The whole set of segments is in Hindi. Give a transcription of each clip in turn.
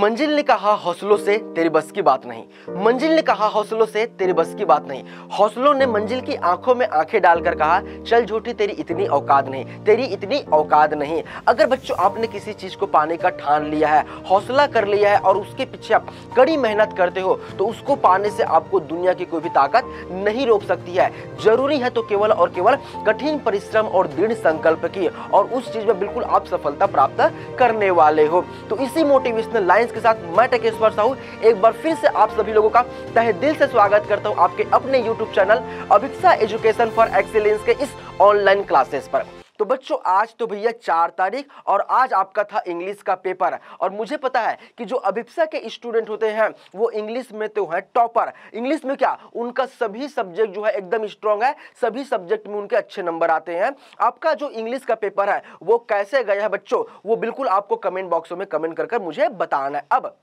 मंजिल ने कहा हौसलों से तेरी बस की बात नहीं मंजिल ने कहा हौसलों से तेरी बस की बात नहीं हौसलों ने मंजिल की आंखों में आंखें डालकर कहा चल झूठी तेरी इतनी औकात नहीं तेरी इतनी औकात नहीं अगर बच्चों आपने किसी चीज को पाने का ठान लिया है हौसला कर लिया है और उसके पीछे आप कड़ी मेहनत करते हो तो उसको पाने से आपको दुनिया की कोई भी ताकत नहीं रोक सकती है जरूरी है तो केवल और केवल कठिन परिश्रम और दृढ़ संकल्प की और उस चीज में बिल्कुल आप सफलता प्राप्त करने वाले हो तो इसी मोटिवेशनल लाइन के साथ मैं टकेश्वर साहू एक बार फिर से आप सभी लोगों का तहे दिल से स्वागत करता हूँ आपके अपने YouTube channel Abhiksha education for excellence के इस ऑनलाइन क्लासेस पर तो बच्चों आज तो भैया चार तारीख और आज आपका था इंग्लिश का पेपर और मुझे पता है कि जो अभिप्सा के स्टूडेंट होते हैं वो इंग्लिश में तो है टॉपर इंग्लिश में क्या उनका सभी सब्जेक्ट जो है एकदम स्ट्रांग है सभी सब्जेक्ट में उनके अच्छे नंबर आते हैं आपका जो इंग्लिश का पेपर है वो कैसे गया है बच्चों वो बिल्कुल आपको कमेंट बॉक्सों में कमेंट कर, कर मुझे बताना है अब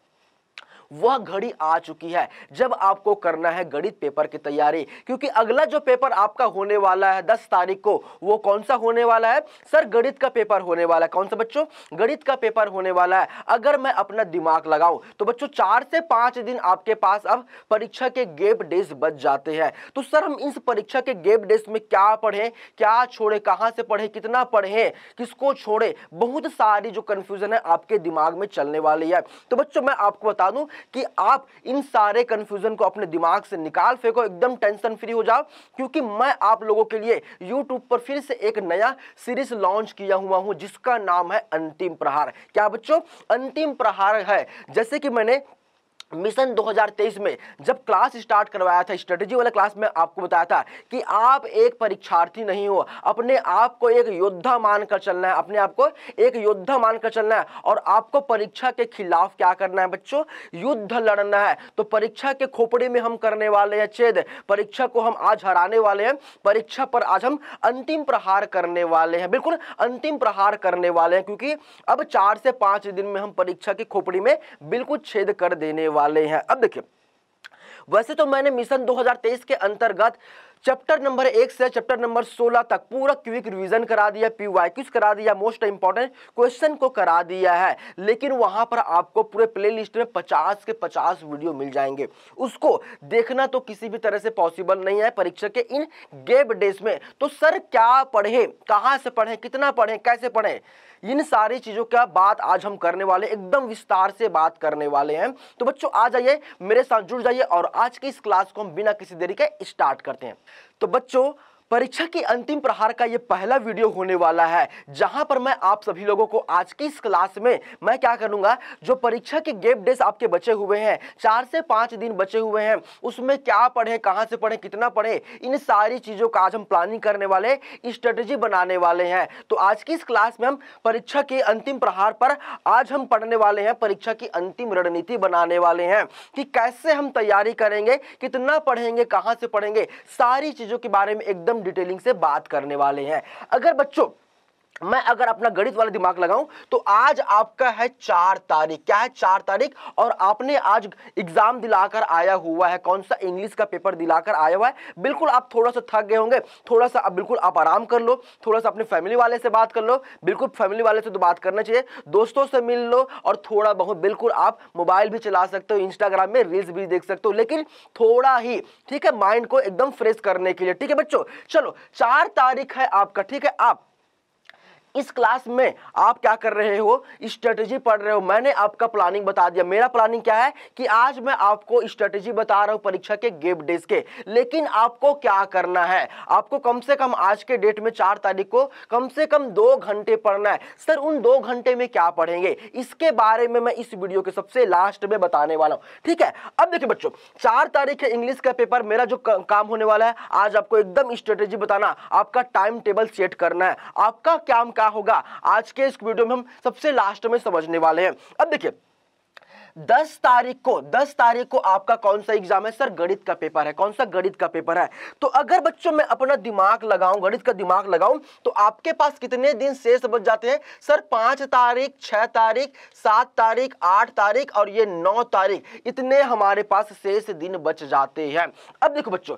वह घड़ी आ चुकी है जब आपको करना है गणित पेपर की तैयारी क्योंकि अगला जो पेपर आपका होने वाला है दस तारीख को वो कौन सा होने वाला है सर गणित का पेपर होने वाला है कौन सा बच्चों गणित का पेपर होने वाला है अगर मैं अपना दिमाग लगाऊं तो बच्चों चार से पांच दिन आपके पास अब परीक्षा के गेप डेज बच जाते हैं तो सर हम इस परीक्षा के गेप डेज में क्या पढ़े क्या छोड़े कहां से पढ़े कितना पढ़े किसको छोड़े बहुत सारी जो कंफ्यूजन है आपके दिमाग में चलने वाली है तो बच्चों मैं आपको बता दूं कि आप इन सारे कंफ्यूजन को अपने दिमाग से निकाल फेंको एकदम टेंशन फ्री हो जाओ क्योंकि मैं आप लोगों के लिए यूट्यूब पर फिर से एक नया सीरीज लॉन्च किया हुआ हूं जिसका नाम है अंतिम प्रहार क्या बच्चों अंतिम प्रहार है जैसे कि मैंने मिशन 2023 में जब क्लास स्टार्ट करवाया था स्ट्रेटजी वाला क्लास में आपको बताया था कि आप एक परीक्षार्थी नहीं हो अपने आप को एक योद्धा मानकर चलना है अपने आप को एक योद्धा मानकर चलना है और आपको परीक्षा के खिलाफ क्या करना है बच्चों युद्ध लड़ना है तो परीक्षा के खोपड़े में हम करने वाले हैं छेद परीक्षा को हम आज हराने वाले हैं परीक्षा पर आज हम अंतिम प्रहार करने वाले हैं बिल्कुल अंतिम प्रहार करने वाले हैं क्योंकि अब चार से पाँच दिन में हम परीक्षा की खोपड़ी में बिल्कुल छेद कर देने वाले हैं अब देखिए वैसे तो मैंने मिशन 2023 के अंतर्गत चैप्टर नंबर एक से चैप्टर नंबर सोलह तक पूरा क्विक रिवीजन करा दिया पी वाई क्यूज करा दिया मोस्ट इंपॉर्टेंट क्वेश्चन को करा दिया है लेकिन वहां पर आपको पूरे प्ले लिस्ट में पचास के पचास वीडियो मिल जाएंगे उसको देखना तो किसी भी तरह से पॉसिबल नहीं है परीक्षा के इन गेप डेज में तो सर क्या पढ़े कहाँ से पढ़े कितना पढ़े कैसे पढ़े इन सारी चीज़ों का बात आज हम करने वाले एकदम विस्तार से बात करने वाले हैं तो बच्चों आ जाइए मेरे साथ जुड़ जाइए और आज की इस क्लास को हम बिना किसी देरी के स्टार्ट करते हैं तो बच्चों परीक्षा की अंतिम प्रहार का ये पहला वीडियो होने वाला है जहां पर मैं आप सभी लोगों को आज की इस क्लास में मैं क्या करूंगा जो परीक्षा के गेप डेज आपके बचे हुए हैं चार से पांच दिन बचे हुए हैं उसमें क्या पढ़े कहाँ से पढ़े कितना पढ़े इन सारी चीज़ों का आज हम प्लानिंग करने वाले स्ट्रेटेजी बनाने वाले हैं तो आज की इस क्लास में हम परीक्षा के अंतिम प्रहार पर आज हम पढ़ने वाले हैं परीक्षा की अंतिम रणनीति बनाने वाले हैं कि कैसे हम तैयारी करेंगे कितना पढ़ेंगे कहाँ से पढ़ेंगे सारी चीज़ों के बारे में एकदम डिटेलिंग से बात करने वाले हैं अगर बच्चों मैं अगर अपना गणित वाला दिमाग लगाऊं तो आज आपका है चार तारीख क्या है चार तारीख और आपने आज एग्जाम दिलाकर आया हुआ है कौन सा इंग्लिश का पेपर दिलाकर आया हुआ है बिल्कुल आप थोड़ा सा थक गए होंगे थोड़ा सा आप बिल्कुल आप आराम कर लो थोड़ा सा अपने फैमिली वाले से बात कर लो बिल्कुल फैमिली वाले से तो बात करना चाहिए दोस्तों से मिल लो और थोड़ा बहुत बिल्कुल आप मोबाइल भी चला सकते हो इंस्टाग्राम में रील्स भी देख सकते हो लेकिन थोड़ा ही ठीक है माइंड को एकदम फ्रेश करने के लिए ठीक है बच्चों चलो चार तारीख है आपका ठीक है आप इस क्लास में आप क्या कर रहे हो स्ट्रेटेजी पढ़ रहे हो मैंने आपका प्लानिंग बता दिया मेरा प्लानिंग क्या है कि आज मैं आपको स्ट्रेटेजी बता रहा हूं परीक्षा के गेप डेज के लेकिन आपको क्या करना है आपको कम से कम आज के डेट में चार तारीख को कम से कम दो घंटे पढ़ना है सर उन दो घंटे में क्या पढ़ेंगे इसके बारे में मैं इस वीडियो के सबसे लास्ट में बताने वाला हूँ ठीक है अब देखिए बच्चों चार तारीख है इंग्लिश का पेपर मेरा जो काम होने वाला है आज आपको एकदम स्ट्रेटेजी बताना आपका टाइम टेबल सेट करना है आपका क्या क्या होगा आज के इस वीडियो में हम सबसे लास्ट में समझने वाले हैं अब देखिए दस तारीख को दस तारीख को आपका कौन सा एग्जाम है सर गणित का पेपर है कौन सा गणित का पेपर है तो अगर बच्चों में अपना दिमाग लगाऊं गणित का दिमाग लगाऊं तो आपके पास कितने दिन शेष बच जाते हैं सर पांच तारीख छह तारीख सात तारीख आठ तारीख और ये नौ तारीख इतने हमारे पास शेष दिन बच जाते हैं अब देखो बच्चों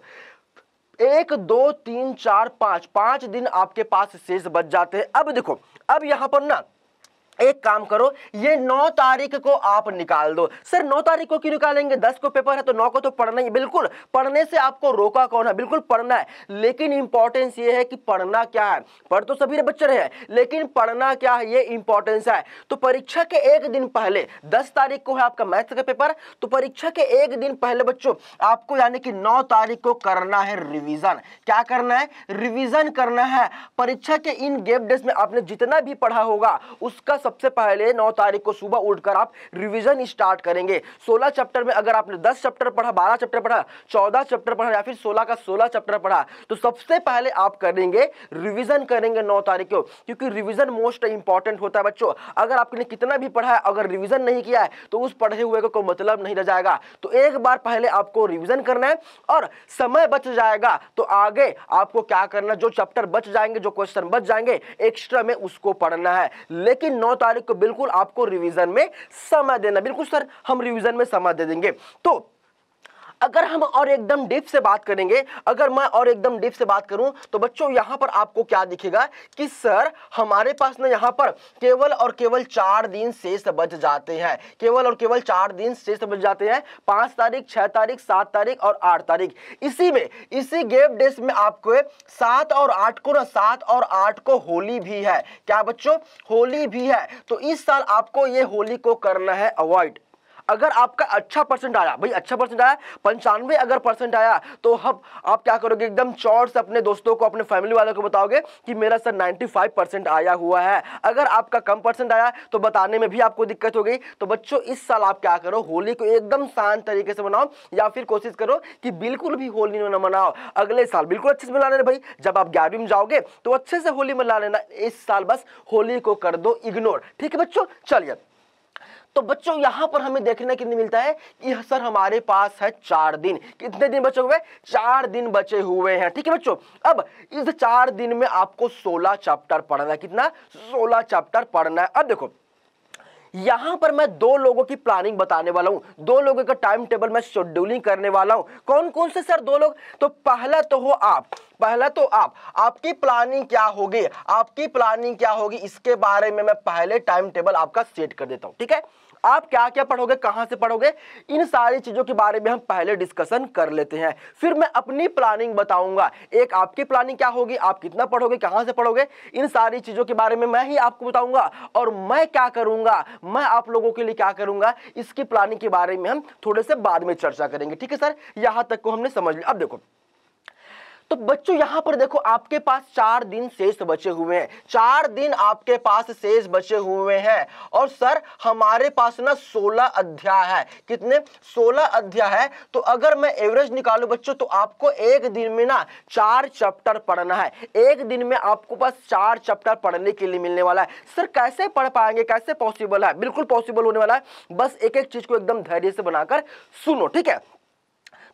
एक दो तीन चार पांच पांच दिन आपके पास शेष बच जाते हैं अब देखो अब यहां पर ना एक काम करो ये नौ तारीख को आप निकाल दो सर नौ तारीख को क्यों निकालेंगे दस को पेपर है तो नौ को तो पढ़ना ही बिल्कुल पढ़ने से आपको रोका कौन है बिल्कुल पढ़ना है लेकिन इंपॉर्टेंस ये है कि पढ़ना क्या है पढ़ तो सभी बच्चे रहे हैं लेकिन पढ़ना क्या है ये इंपॉर्टेंस है तो परीक्षा के एक दिन पहले दस तारीख को है आपका मैथ्स का पेपर तो परीक्षा के एक दिन पहले बच्चों आपको यानी कि नौ तारीख को करना है रिविजन क्या करना है रिविजन करना है परीक्षा के इन गेप डेज में आपने जितना भी पढ़ा होगा उसका सबसे पहले नौ तारीख को सुबह उठकर आप रिविजन स्टार्ट करेंगे सोलह चैप्टर में अगर आपने दस चैप्टर पढ़ा बारह चैप्टर पढ़ा चौदह चैप्टर पढ़ा या फिर सोलह का सोलह चैप्टर पढ़ा तो सबसे पहले आप करेंगे रिविजन करेंगे नौ तारीख को क्योंकि रिविजन मोस्ट इंपॉर्टेंट होता है बच्चों अगर आपने कितना भी पढ़ा है अगर रिविजन नहीं किया है तो उस पढ़े हुए को मतलब नहीं रह जाएगा तो एक बार पहले आपको रिविजन करना है और समय बच जाएगा तो आगे आपको क्या करना जो चैप्टर बच जाएंगे जो क्वेश्चन बच जाएंगे एक्स्ट्रा में उसको पढ़ना है लेकिन नौ तारीख को बिल्कुल आपको रिविजन में समय देना बिल्कुल सर हम रिविजन में समय दे देंगे तो अगर हम और एकदम डीप से बात करेंगे अगर मैं और एकदम डीप से बात करूं तो बच्चों यहां पर आपको क्या दिखेगा कि सर हमारे पास ना यहाँ पर केवल और केवल चार दिन शेष बच जाते हैं केवल और केवल चार दिन शेष बच जाते हैं पांच तारीख छह तारीख सात तारीख और आठ तारीख इसी में इसी गेप डेस में आपको सात और आठ को ना सात और आठ को होली भी है क्या बच्चों होली भी है तो इस साल आपको ये होली को करना है अवॉइड अगर आपका अच्छा परसेंट आया भाई अच्छा परसेंट आया पंचानवे अगर परसेंट आया तो हम आप क्या करोगे एकदम चौड़ से अपने दोस्तों को अपने फैमिली वालों को बताओगे कि मेरा सर 95 परसेंट आया हुआ है अगर आपका कम परसेंट आया तो बताने में भी आपको दिक्कत हो गई तो बच्चों इस साल आप क्या करो होली को एकदम शांत तरीके से मनाओ या फिर कोशिश करो कि बिल्कुल भी होली ना मनाओ अगले साल बिल्कुल अच्छे से मना लेना भाई जब आप ग्यारहवीं में जाओगे तो अच्छे से होली मना लेना इस साल बस होली को कर दो इग्नोर ठीक है बच्चों चलिए तो बच्चों यहां पर हमें देखने के लिए मिलता है कि सर हमारे पास है चार दिन कितने दिन बचे हुए चार दिन बचे हुए हैं ठीक है बच्चों अब इस चार दिन में आपको सोलह चैप्टर पढ़ना है कितना सोलह चैप्टर पढ़ना है अब देखो यहां पर मैं दो लोगों की प्लानिंग बताने वाला हूं दो लोगों का टाइम टेबल मैं शेड्यूलिंग करने वाला हूं कौन कौन से सर दो लोग तो पहला तो हो आप पहला तो आप आपकी प्लानिंग क्या होगी आपकी प्लानिंग क्या होगी इसके बारे में मैं पहले टाइम टेबल आपका सेट कर देता हूं ठीक है आप क्या क्या पढ़ोगे कहां से पढ़ोगे इन सारी चीज़ों के बारे में हम पहले डिस्कशन कर लेते हैं फिर मैं अपनी प्लानिंग बताऊंगा एक आपकी प्लानिंग क्या होगी आप कितना पढ़ोगे कहां से पढ़ोगे इन सारी चीज़ों के बारे में मैं ही आपको बताऊंगा और मैं क्या करूंगा मैं आप लोगों के लिए क्या करूंगा इसकी प्लानिंग के बारे में हम थोड़े से बाद में चर्चा करेंगे ठीक है सर यहां तक को हमने समझ लिया अब देखो तो बच्चों यहां पर देखो आपके पास चार दिन शेष बचे हुए हैं चार दिन आपके पास शेष बचे हुए हैं और सर हमारे पास ना सोलह अध्याय है कितने सोलह अध्याय है तो अगर मैं एवरेज निकालू बच्चों तो आपको एक दिन में ना चार चैप्टर पढ़ना है एक दिन में आपको पास चार चैप्टर पढ़ने के लिए मिलने वाला है सर कैसे पढ़ पाएंगे कैसे पॉसिबल है बिल्कुल पॉसिबल होने वाला है बस एक एक चीज को एकदम धैर्य से बनाकर सुनो ठीक है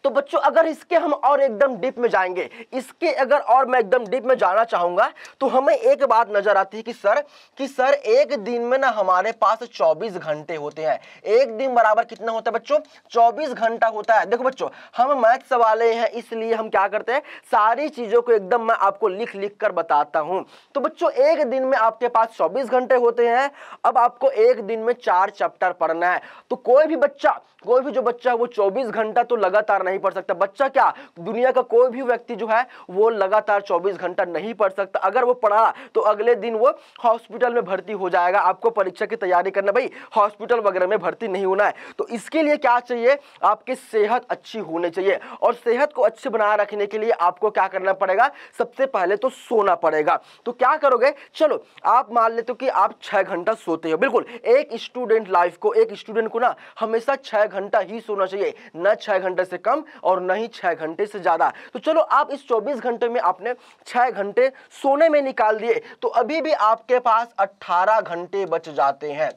तो बच्चों अगर इसके हम और एकदम डीप में जाएंगे इसके अगर और मैं एकदम डीप में जाना चाहूंगा तो हमें एक बात नज़र आती है कि सर कि सर एक दिन में ना हमारे पास चौबीस घंटे होते हैं एक दिन बराबर कितना होता है बच्चों चौबीस घंटा होता है देखो बच्चों हम मैथ्स वाले हैं इसलिए हम क्या करते हैं सारी चीज़ों को एकदम मैं आपको लिख लिख कर बताता हूं तो बच्चों एक दिन में आपके पास चौबीस घंटे होते हैं अब आपको एक दिन में चार चैप्टर पढ़ना है तो कोई भी बच्चा कोई भी जो बच्चा है वो चौबीस घंटा तो लगातार नहीं नहीं पढ़ सकता बच्चा क्या दुनिया का कोई भी व्यक्ति जो है वो लगातार चौबीस घंटा नहीं पढ़ सकता अगर वो पढ़ा तो अगले दिन वो हॉस्पिटल में भर्ती हो जाएगा आपको परीक्षा की तैयारी करना भाई हॉस्पिटल वगैरह में भर्ती नहीं होना है तो इसके लिए क्या चाहिए आपकी सेहत अच्छी होनी चाहिए और सेहत को अच्छी बनाए रखने के लिए आपको क्या करना पड़ेगा सबसे पहले तो सोना पड़ेगा तो क्या करोगे चलो आप मान लेते हो कि आप छह घंटा सोते हो बिल्कुल एक स्टूडेंट लाइफ को एक स्टूडेंट को ना हमेशा छह घंटा ही सोना चाहिए न छह घंटे से कम और न ही छह घंटे से ज़्यादा तो चलो आप इस चौबीस घंटे में आपने छह घंटे सोने में निकाल दिए तो अभी भी आपके पास अट्ठारह घंटे बच जाते हैं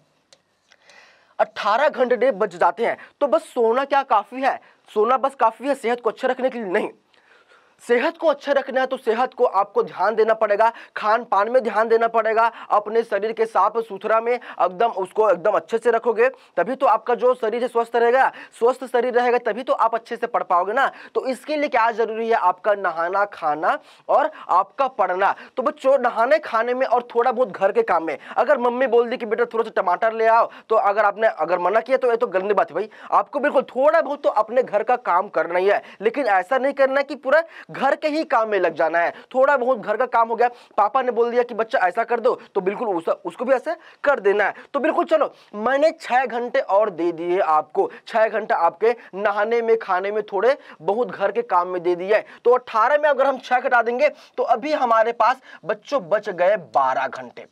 18 घंटे बच जाते हैं तो बस सोना क्या काफ़ी है सोना बस काफ़ी है सेहत को अच्छा रखने के लिए नहीं सेहत को अच्छा रखना है तो सेहत को आपको ध्यान देना पड़ेगा खान पान में ध्यान देना पड़ेगा अपने शरीर के साफ सुथरा में एकदम उसको एकदम अच्छे से रखोगे तभी तो आपका जो शरीर है स्वस्थ रहेगा स्वस्थ शरीर रहेगा तभी तो आप अच्छे से पढ़ पाओगे ना तो इसके लिए क्या जरूरी है आपका नहाना खाना और आपका पढ़ना तो बच्चों नहाने खाने में और थोड़ा बहुत घर के काम में अगर मम्मी बोल दी कि बेटा थोड़ा सा टमाटर ले आओ तो अगर आपने अगर मना किया तो ये तो गंदी बात है भाई आपको बिल्कुल थोड़ा बहुत तो अपने घर का काम करना ही है लेकिन ऐसा नहीं करना कि पूरा घर के ही काम में लग जाना है थोड़ा बहुत घर का काम हो गया पापा ने बोल दिया कि बच्चा ऐसा कर दो तो बिल्कुल उस, उसको भी ऐसे कर देना है तो बिल्कुल चलो मैंने छः घंटे और दे दिए आपको छः घंटे आपके नहाने में खाने में थोड़े बहुत घर के काम में दे दिए तो अट्ठारह में अगर हम छः घटा देंगे तो अभी हमारे पास बच्चों बच गए बारह घंटे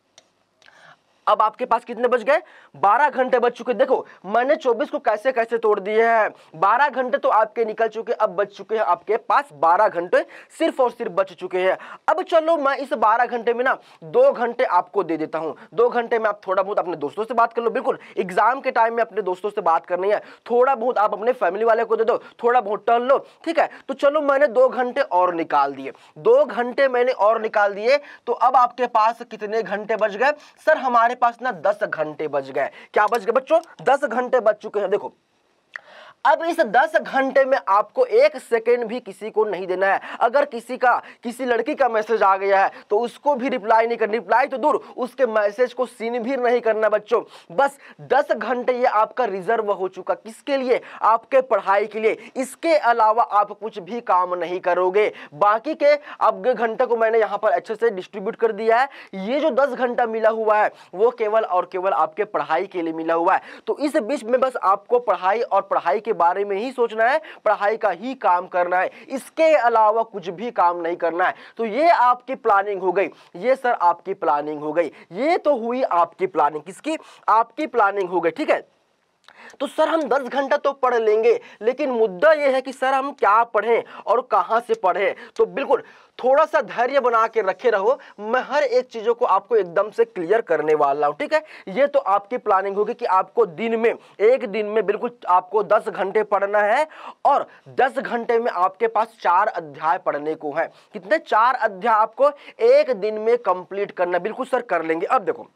अब आपके पास कितने बज गए 12 घंटे बच चुके देखो मैंने 24 को कैसे कैसे तोड़ दिए हैं 12 घंटे तो आपके निकल चुके अब बच चुके हैं आपके पास 12 घंटे सिर्फ और सिर्फ बच चुके हैं अब चलो मैं इस 12 घंटे में ना दो घंटे आपको दे देता हूं दो घंटे में आप थोड़ा बहुत अपने दोस्तों से बात कर लो बिल्कुल एग्जाम के टाइम में अपने दोस्तों से बात करनी है थोड़ा बहुत आप अपने फैमिली वाले को दे दो थोड़ा बहुत टहल लो ठीक है तो चलो मैंने दो घंटे और निकाल दिए दो घंटे मैंने और निकाल दिए तो अब आपके पास कितने घंटे बच गए सर हमारे हमारे पास ना दस घंटे बच गए क्या बच गए बच्चों दस घंटे बच चुके हैं देखो अब इस दस घंटे में आपको एक सेकेंड भी किसी को नहीं देना है अगर किसी का किसी लड़की का मैसेज आ गया है तो उसको भी रिप्लाई नहीं करना रिप्लाई तो दूर उसके मैसेज को सीन भी नहीं करना बच्चों बस दस घंटे ये आपका रिजर्व हो चुका किसके लिए आपके पढ़ाई के लिए इसके अलावा आप कुछ भी काम नहीं करोगे बाकी के अब घंटे को मैंने यहाँ पर अच्छे से डिस्ट्रीब्यूट कर दिया है ये जो दस घंटा मिला हुआ है वो केवल और केवल आपके पढ़ाई के लिए मिला हुआ है तो इस बीच में बस आपको पढ़ाई और पढ़ाई के बारे में ही सोचना है पढ़ाई का ही काम करना है इसके अलावा कुछ भी काम नहीं करना है तो ये आपकी प्लानिंग हो गई ये सर आपकी प्लानिंग हो गई ये तो हुई आपकी प्लानिंग किसकी आपकी प्लानिंग हो गई ठीक है तो सर हम दस घंटा तो पढ़ लेंगे लेकिन मुद्दा यह है कि सर हम क्या पढ़ें और कहाँ से पढ़ें तो बिल्कुल थोड़ा सा धैर्य बना के रखे रहो मैं हर एक चीज़ों को आपको एकदम से क्लियर करने वाला हूँ ठीक है ये तो आपकी प्लानिंग होगी कि आपको दिन में एक दिन में बिल्कुल आपको दस घंटे पढ़ना है और दस घंटे में आपके पास चार अध्याय पढ़ने को है कितने चार अध्याय आपको एक दिन में कंप्लीट करना बिल्कुल सर कर लेंगे अब देखो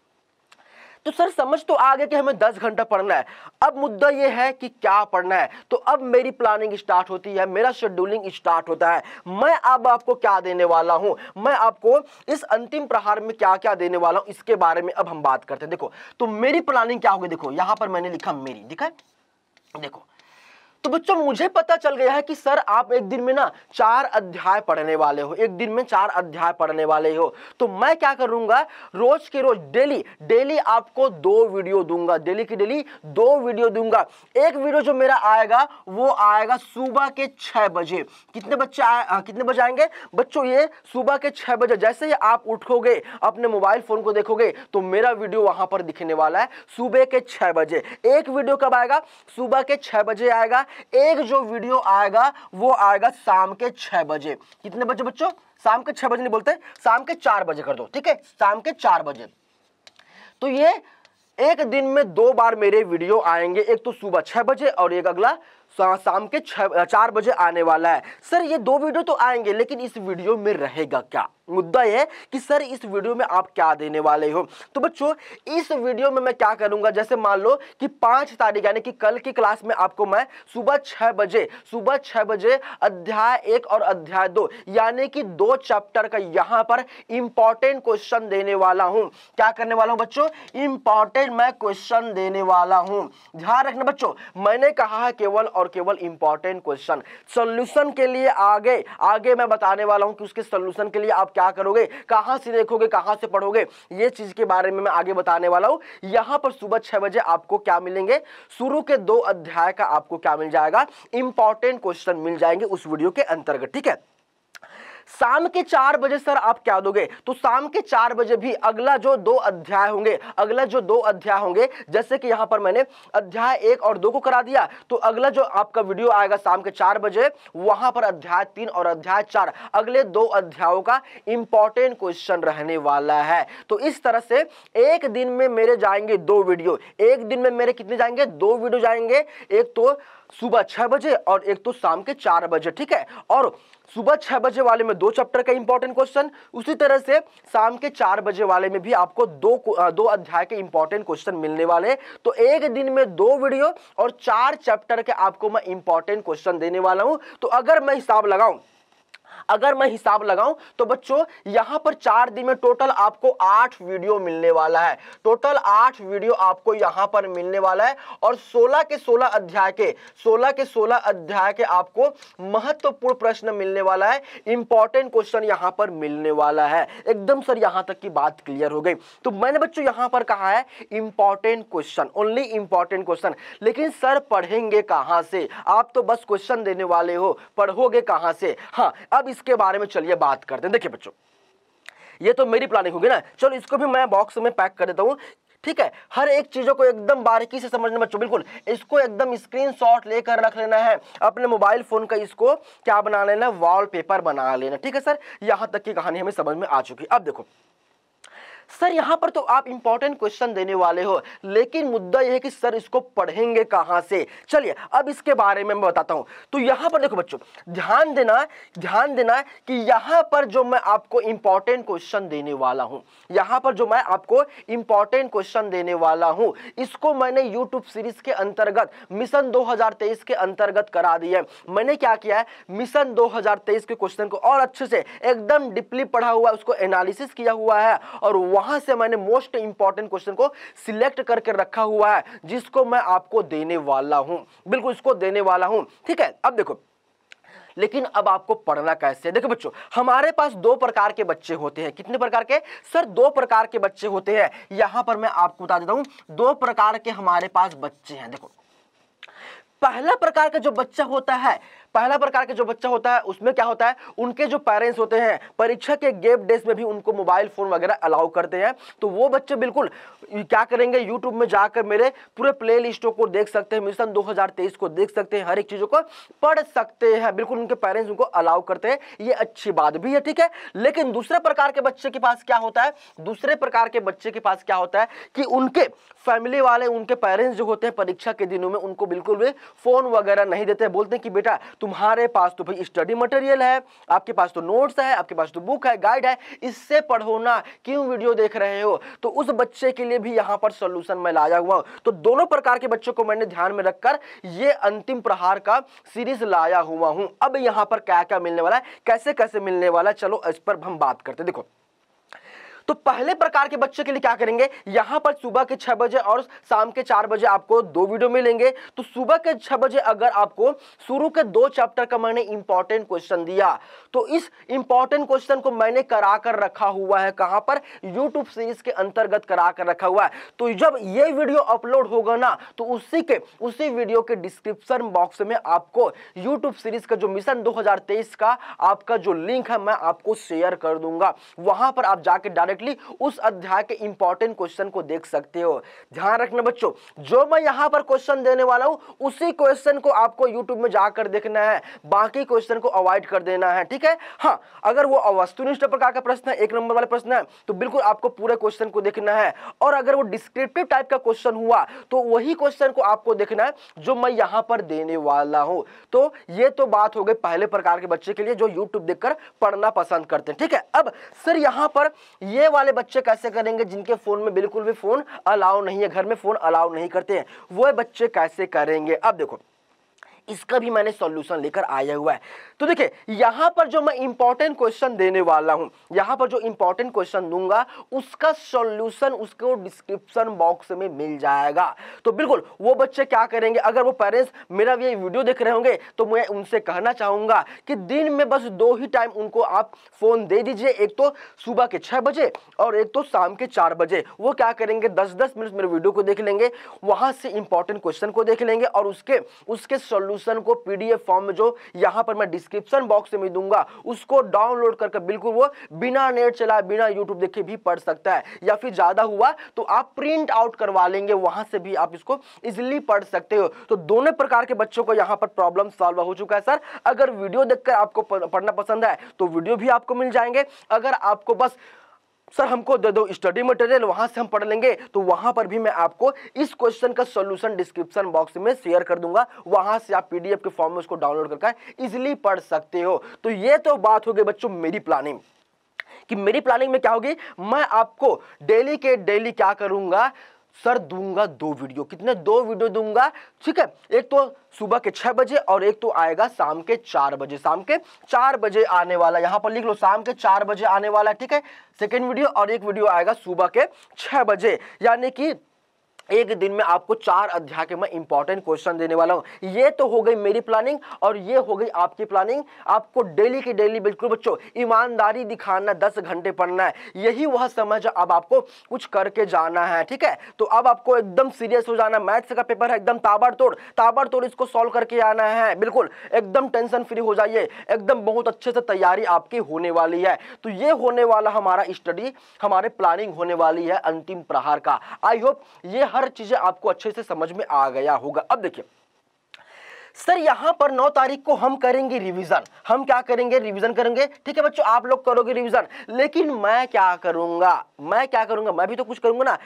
तो सर समझ तो आ गया कि हमें दस घंटा पढ़ना है अब मुद्दा यह है कि क्या पढ़ना है तो अब मेरी प्लानिंग स्टार्ट होती है मेरा शेड्यूलिंग स्टार्ट होता है मैं अब आपको क्या देने वाला हूं मैं आपको इस अंतिम प्रहार में क्या क्या देने वाला हूं इसके बारे में अब हम बात करते हैं देखो तो मेरी प्लानिंग क्या होगी देखो यहां पर मैंने लिखा मेरी देखा देखो तो बच्चों मुझे पता चल गया है कि सर आप एक दिन में ना चार अध्याय पढ़ने वाले हो एक दिन में चार अध्याय पढ़ने वाले हो तो मैं क्या करूंगा रोज के रोज डेली डेली आपको दो वीडियो दूंगा डेली की डेली दो वीडियो दूंगा एक वीडियो जो मेरा आएगा वो आएगा सुबह के छह बजे कितने बच्चे आ, हाँ, कितने बजे आएंगे बच्चों ये सुबह के छह बजे जैसे ही आप उठोगे अपने मोबाइल फ़ोन को देखोगे तो मेरा वीडियो वहां पर दिखने वाला है सुबह के छह बजे एक वीडियो कब आएगा सुबह के छह बजे आएगा एक जो वीडियो आएगा वो आएगा शाम के छह बजे कितने बजे बच्चों शाम के छह बजे नहीं बोलते शाम के चार बजे कर दो ठीक है शाम के चार बजे तो ये एक दिन में दो बार मेरे वीडियो आएंगे एक तो सुबह छह बजे और एक अगला शाम के छह चार बजे आने वाला है सर ये दो वीडियो तो आएंगे लेकिन इस वीडियो में रहेगा क्या मुद्दा ये कि सर इस वीडियो में आप क्या देने वाले हो तो बच्चों इस वीडियो में मैं क्या करूंगा जैसे मान लो कि पांच तारीख यानी कि कल की क्लास में आपको मैं सुबह छह बजे सुबह छह बजे अध्याय एक और अध्याय दो यानी कि दो चैप्टर का यहां पर इंपॉर्टेंट क्वेश्चन देने वाला हूं क्या करने वाला हूं बच्चों इंपॉर्टेंट मैं क्वेश्चन देने वाला हूं ध्यान रखना बच्चों मैंने कहा है केवल और केवल इंपॉर्टेंट क्वेश्चन सोल्यूशन के लिए आगे आगे मैं बताने वाला हूं कि उसके सोल्यूशन के लिए आप क्या करोगे कहाँ से देखोगे कहाँ से पढ़ोगे ये चीज़ के बारे में मैं आगे बताने वाला हूँ यहाँ पर सुबह छः बजे आपको क्या मिलेंगे शुरू के दो अध्याय का आपको क्या मिल जाएगा इंपॉर्टेंट क्वेश्चन मिल जाएंगे उस वीडियो के अंतर्गत ठीक है शाम के चार बजे सर आप क्या दोगे तो शाम के चार बजे भी अगला जो दो अध्याय होंगे अगला जो दो अध्याय होंगे जैसे कि यहां पर मैंने अध्याय एक और दो को करा दिया तो अगला जो आपका वीडियो आएगा शाम के चार बजे वहां पर अध्याय तीन और अध्याय चार अगले दो अध्यायों का इंपॉर्टेंट क्वेश्चन रहने वाला है तो इस तरह से एक दिन में मेरे जाएंगे दो वीडियो एक दिन में मेरे कितने जाएंगे दो वीडियो जाएंगे एक तो सुबह छह बजे और एक तो शाम के चार बजे ठीक है और सुबह छह बजे वाले में दो चैप्टर का इंपॉर्टेंट क्वेश्चन उसी तरह से शाम के चार बजे वाले में भी आपको दो दो अध्याय के इंपॉर्टेंट क्वेश्चन मिलने वाले तो एक दिन में दो वीडियो और चार चैप्टर के आपको मैं इंपॉर्टेंट क्वेश्चन देने वाला हूं तो अगर मैं हिसाब लगाऊं अगर मैं हिसाब लगाऊं तो बच्चों यहां पर चार दिन में टोटल आपको आठ वीडियो मिलने वाला है टोटल आठ वीडियो आपको यहां पर मिलने वाला है और सोलह के सोलह अध्याय के सोलह के सोलह अध्याय के आपको महत्वपूर्ण प्रश्न मिलने वाला है इंपॉर्टेंट क्वेश्चन यहां पर मिलने वाला है एकदम सर यहां तक की बात क्लियर हो गई तो मैंने बच्चों यहां पर कहा है important question only important question लेकिन सर पढ़ेंगे कहां से आप तो बस क्वेश्चन देने वाले हो पढ़ोगे कहां से हाँ अब इस इसके बारे में चलिए बात करते हैं देखिए बच्चों ये तो मेरी प्लानिंग होगी ना चलो इसको भी मैं बॉक्स में पैक कर देता हूँ ठीक है हर एक चीज़ों को एकदम बारीकी से समझना बच्चों बिल्कुल इसको एकदम स्क्रीन शॉट लेकर रख लेना है अपने मोबाइल फ़ोन का इसको क्या बना लेना वॉलपेपर बना लेना ठीक है सर यहाँ तक की कहानी हमें समझ में आ चुकी अब देखो सर यहाँ पर तो आप इंपॉर्टेंट क्वेश्चन देने वाले हो लेकिन मुद्दा यह है कि सर इसको पढ़ेंगे कहाँ से चलिए अब इसके बारे में मैं बताता हूँ तो यहाँ पर देखो बच्चों ध्यान देना ध्यान देना कि यहाँ पर जो मैं आपको इंपॉर्टेंट क्वेश्चन देने वाला हूँ यहाँ पर जो मैं आपको इंपॉर्टेंट क्वेश्चन देने वाला हूँ इसको मैंने यूट्यूब सीरीज के अंतर्गत मिशन दो के अंतर्गत करा दी है मैंने क्या किया है मिशन दो के क्वेश्चन को और अच्छे से एकदम डीपली पढ़ा हुआ उसको एनालिसिस किया हुआ है और वहां से मैंने मोस्ट इंपॉर्टेंट क्वेश्चन को सिलेक्ट करके रखा हुआ है जिसको मैं आपको देने वाला हूं बिल्कुल इसको देने वाला हूं ठीक है अब देखो लेकिन अब आपको पढ़ना कैसे है देखो बच्चों हमारे पास दो प्रकार के बच्चे होते हैं कितने प्रकार के सर दो प्रकार के बच्चे होते हैं यहां पर मैं आपको बता देता हूं दो प्रकार के हमारे पास बच्चे हैं देखो पहला प्रकार का जो बच्चा होता है पहला प्रकार के जो बच्चा होता है उसमें क्या होता है उनके जो पेरेंट्स होते हैं परीक्षा के गेप डेज में भी उनको मोबाइल फ़ोन वगैरह अलाउ करते हैं तो वो बच्चे बिल्कुल क्या करेंगे यूट्यूब में जाकर मेरे पूरे प्ले लिस्टों को देख सकते हैं मिशन दो को देख सकते हैं हर एक चीज़ों को पढ़ सकते हैं बिल्कुल उनके पेरेंट्स उनको अलाउ करते हैं ये अच्छी बात भी है ठीक है लेकिन दूसरे प्रकार के बच्चे के पास क्या होता है दूसरे प्रकार के बच्चे के पास क्या होता है कि उनके फैमिली वाले उनके पेरेंट्स जो होते हैं परीक्षा के दिनों में उनको बिल्कुल भी फ़ोन वगैरह नहीं देते बोलते हैं कि बेटा तुम्हारे पास तो भाई स्टडी मटेरियल है आपके पास तो नोट्स है आपके पास तो बुक है गाइड है इससे पढ़ो ना क्यों वीडियो देख रहे हो तो उस बच्चे के लिए भी यहाँ पर सोल्यूशन मैं लाया हुआ हूँ तो दोनों प्रकार के बच्चों को मैंने ध्यान में रखकर ये अंतिम प्रहार का सीरीज लाया हुआ हूँ अब यहाँ पर क्या क्या मिलने वाला है कैसे कैसे मिलने वाला है चलो इस पर हम बात करते देखो तो पहले प्रकार के बच्चे के लिए क्या करेंगे यहां पर सुबह के छह बजे और शाम के चार बजे आपको दो वीडियो मिलेंगे तो सुबह के छह बजे अगर आपको शुरू के दो चैप्टर का मैंने इंपॉर्टेंट क्वेश्चन दिया तो इस इंपॉर्टेंट क्वेश्चन को मैंने करा कर रखा हुआ है कहां पर यूट्यूब सीरीज के अंतर्गत करा कर रखा हुआ है तो जब ये वीडियो अपलोड होगा ना तो उसी के उसी वीडियो के डिस्क्रिप्शन बॉक्स में आपको यूट्यूब सीरीज का जो मिशन दो का आपका जो लिंक है मैं आपको शेयर कर दूंगा वहां पर आप जाके डायरेक्ट डायरेक्टली उस अध्याय के इंपॉर्टेंट क्वेश्चन को देख सकते हो ध्यान रखना बच्चों जो मैं यहां पर क्वेश्चन देने वाला हूं उसी क्वेश्चन को आपको यूट्यूब में जाकर देखना है बाकी क्वेश्चन को अवॉइड कर देना है ठीक है हाँ अगर वो अवस्तुनिष्ठ प्रकार का प्रश्न है एक नंबर वाला प्रश्न है तो बिल्कुल आपको पूरे क्वेश्चन को देखना है और अगर वो डिस्क्रिप्टिव टाइप का क्वेश्चन हुआ तो वही क्वेश्चन को आपको देखना है जो मैं यहां पर देने वाला हूं तो ये तो बात हो गई पहले प्रकार के बच्चे के लिए जो YouTube देखकर पढ़ना पसंद करते हैं ठीक है अब सर यहां पर ये ये वाले बच्चे कैसे करेंगे जिनके फ़ोन में बिल्कुल भी फ़ोन अलाउ नहीं है घर में फ़ोन अलाउ नहीं करते हैं वो बच्चे कैसे करेंगे अब देखो इसका भी मैंने सॉल्यूशन लेकर आया हुआ है तो देखिए यहां पर जो मैं इंपॉर्टेंट क्वेश्चन देने वाला हूं यहां पर जो इंपॉर्टेंट क्वेश्चन दूंगा उसका सॉल्यूशन उसको डिस्क्रिप्शन बॉक्स में मिल जाएगा तो बिल्कुल वो बच्चे क्या करेंगे अगर वो पेरेंट्स मेरा ये वीडियो देख रहे होंगे तो मैं उनसे कहना चाहूंगा कि दिन में बस दो ही टाइम उनको आप फ़ोन दे दीजिए एक तो सुबह के छह बजे और एक तो शाम के चार बजे वो क्या करेंगे दस दस मिनट मेरे वीडियो को देख लेंगे वहां से इंपॉर्टेंट क्वेश्चन को देख लेंगे और उसके उसके सोल्यूशन क्वेश्चन को पीडीएफ फॉर्म में जो यहां पर मैं डिस्क्रिप्शन बॉक्स में दूंगा उसको डाउनलोड करके बिल्कुल वो बिना नेट चलाए बिना यूट्यूब देखे भी पढ़ सकता है या फिर ज़्यादा हुआ तो आप प्रिंट आउट करवा लेंगे वहां से भी आप इसको इजिली पढ़ सकते हो तो दोनों प्रकार के बच्चों को यहां पर प्रॉब्लम सॉल्व हो चुका है सर अगर वीडियो देखकर आपको पढ़ना पसंद है तो वीडियो भी आपको मिल जाएंगे अगर आपको बस सर हमको दे दो स्टडी मटेरियल वहां से हम पढ़ लेंगे तो वहां पर भी मैं आपको इस क्वेश्चन का सोल्यूशन डिस्क्रिप्शन बॉक्स में शेयर कर दूंगा वहां से आप पीडीएफ के फॉर्म में उसको डाउनलोड करके इजिली पढ़ सकते हो तो ये तो बात हो गई बच्चों मेरी प्लानिंग कि मेरी प्लानिंग में क्या होगी मैं आपको डेली के डेली क्या करूंगा सर दूंगा दो वीडियो कितने दो वीडियो दूंगा ठीक है एक तो सुबह के छह बजे और एक तो आएगा शाम के चार बजे शाम के चार बजे आने वाला यहां पर लिख लो शाम के चार बजे आने वाला ठीक है सेकेंड वीडियो और एक वीडियो आएगा सुबह के छह बजे यानी कि एक दिन में आपको चार अध्याय के मैं इंपॉर्टेंट क्वेश्चन देने वाला हूं ये तो हो गई मेरी प्लानिंग और ये हो गई आपकी प्लानिंग आपको डेली की डेली बिल्कुल बच्चों ईमानदारी दिखाना दस घंटे पढ़ना है यही वह समझ अब आपको कुछ करके जाना है ठीक है तो अब आपको एकदम सीरियस हो जाना मैथ्स का पेपर है एकदम ताबड़तोड़ ताबड़तोड़ इसको सॉल्व करके आना है बिल्कुल एकदम टेंशन फ्री हो जाइए एकदम बहुत अच्छे से तैयारी आपकी होने वाली है तो ये होने वाला हमारा स्टडी हमारे प्लानिंग होने वाली है अंतिम प्रहार का आई होप ये हर चीज़ें आपको अच्छे से समझ में आ गया होगा अब देखिए सर यहां पर 9 तारीख को हम करेंगे रिवीजन हम क्या करेंगे रिवीजन करेंगे ठीक है बच्चों आप लोग करोगे रिवीजन लेकिन मैं क्या करूंगा मैं क्या करूंगा मैं भी तो कुछ करूंगा ना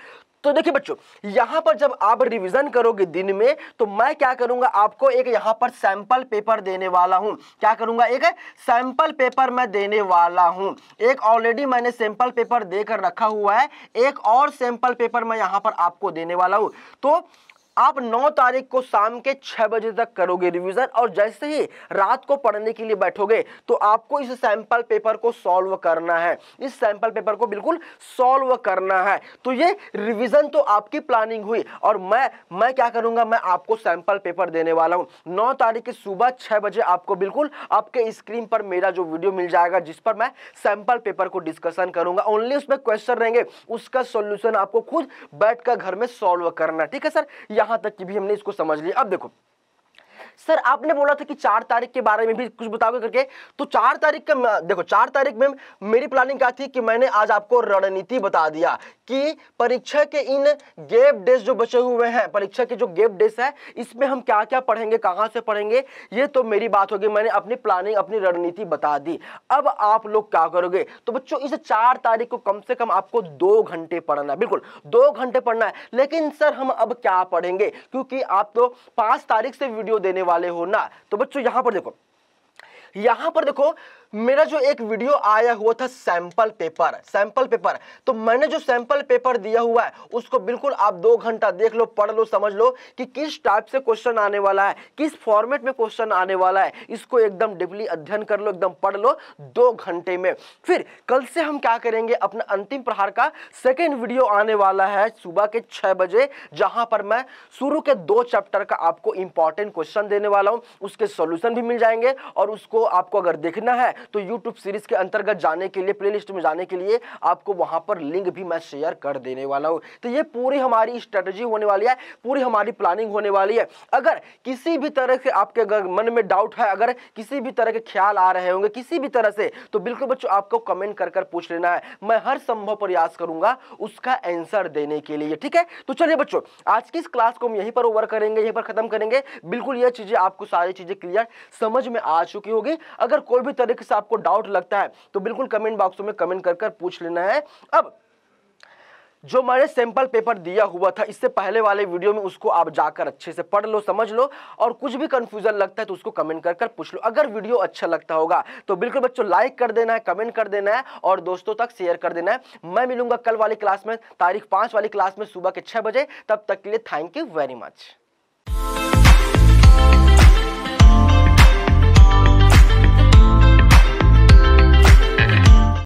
तो देखिए बच्चों यहां पर जब आप रिवीजन करोगे दिन में तो मैं क्या करूंगा आपको एक यहां पर सैंपल पेपर देने वाला हूं क्या करूंगा एक सैंपल पेपर मैं देने वाला हूं एक ऑलरेडी मैंने सैंपल पेपर देकर रखा हुआ है एक और सैंपल पेपर मैं यहां पर आपको देने वाला हूं तो आप 9 तारीख को शाम के 6 बजे तक करोगे रिवीजन और जैसे ही रात को पढ़ने के लिए बैठोगे तो आपको इस सैंपल पेपर को सॉल्व करना है इस सैंपल पेपर को बिल्कुल सॉल्व करना है तो ये रिवीजन तो आपकी प्लानिंग हुई और मैं मैं क्या करूंगा मैं आपको सैंपल पेपर देने वाला हूँ नौ तारीख की सुबह छः बजे आपको बिल्कुल आपके स्क्रीन पर मेरा जो वीडियो मिल जाएगा जिस पर मैं सैंपल पेपर को डिस्कशन करूंगा ओनली उसमें क्वेश्चन रहेंगे उसका सोल्यूशन आपको खुद बैठ घर में सॉल्व करना ठीक है सर यहां तक की भी हमने इसको समझ लिया अब देखो सर आपने बोला था कि चार तारीख के बारे में भी कुछ बताओगे करके तो चार तारीख का देखो चार तारीख में मेरी प्लानिंग क्या थी कि मैंने आज आपको रणनीति बता दिया कि परीक्षा के इन गेप डेज जो बचे हुए हैं परीक्षा के जो गेप डेज है इसमें हम क्या क्या पढ़ेंगे कहाँ से पढ़ेंगे ये तो मेरी बात होगी मैंने अपनी प्लानिंग अपनी रणनीति बता दी अब आप लोग क्या करोगे तो बच्चों इस चार तारीख को कम से कम आपको दो घंटे पढ़ना है बिल्कुल दो घंटे पढ़ना है लेकिन सर हम अब क्या पढ़ेंगे क्योंकि आप तो पांच तारीख से वीडियो देने वाले हो ना तो बच्चों यहां पर देखो यहां पर देखो मेरा जो एक वीडियो आया हुआ था सैंपल पेपर सैंपल पेपर तो मैंने जो सैंपल पेपर दिया हुआ है उसको बिल्कुल आप दो घंटा देख लो पढ़ लो समझ लो कि किस टाइप से क्वेश्चन आने वाला है किस फॉर्मेट में क्वेश्चन आने वाला है इसको एकदम डिपली अध्ययन कर लो एकदम पढ़ लो दो घंटे में फिर कल से हम क्या करेंगे अपना अंतिम प्रहार का सेकेंड वीडियो आने वाला है सुबह के छः बजे जहाँ पर मैं शुरू के दो चैप्टर का आपको इंपॉर्टेंट क्वेश्चन देने वाला हूँ उसके सोल्यूशन भी मिल जाएंगे और उसको आपको अगर देखना है तो यूट्यूब सीरीज के अंतर्गत जाने के लिए प्ले में जाने के लिए आपको वहां पर लिंक भी मैं शेयर कर देने वाला हूँ तो ये पूरी हमारी स्ट्रेटेजी होने वाली है पूरी हमारी प्लानिंग होने वाली है अगर किसी भी तरह से आपके मन में डाउट है अगर किसी भी तरह के ख्याल आ रहे होंगे किसी भी तरह से तो बिल्कुल बच्चों आपको कमेंट कर कर पूछ लेना है मैं हर संभव प्रयास करूंगा उसका एंसर देने के लिए ठीक है तो चलिए बच्चों आज की इस क्लास को हम यहीं पर ओवर करेंगे यहीं पर खत्म करेंगे बिल्कुल यह चीजें आपको सारी चीजें क्लियर समझ में आ चुकी होगी अगर कोई भी तरह के सा आपको डाउट लगता है तो बिल्कुल कमेंट बॉक्स में कमेंट कर पूछ लेना है अब जो मैंने सैंपल पेपर दिया हुआ था इससे पहले वाले वीडियो में उसको आप जाकर अच्छे से पढ़ लो समझ लो और कुछ भी कंफ्यूजन लगता है तो उसको कमेंट कर कर पूछ लो अगर वीडियो अच्छा लगता होगा तो बिल्कुल बच्चों लाइक कर देना है कमेंट कर देना है और दोस्तों तक शेयर कर देना है मैं मिलूंगा कल वाली क्लास में तारीख पाँच वाली क्लास में सुबह के छः बजे तब तक के लिए थैंक यू वेरी मच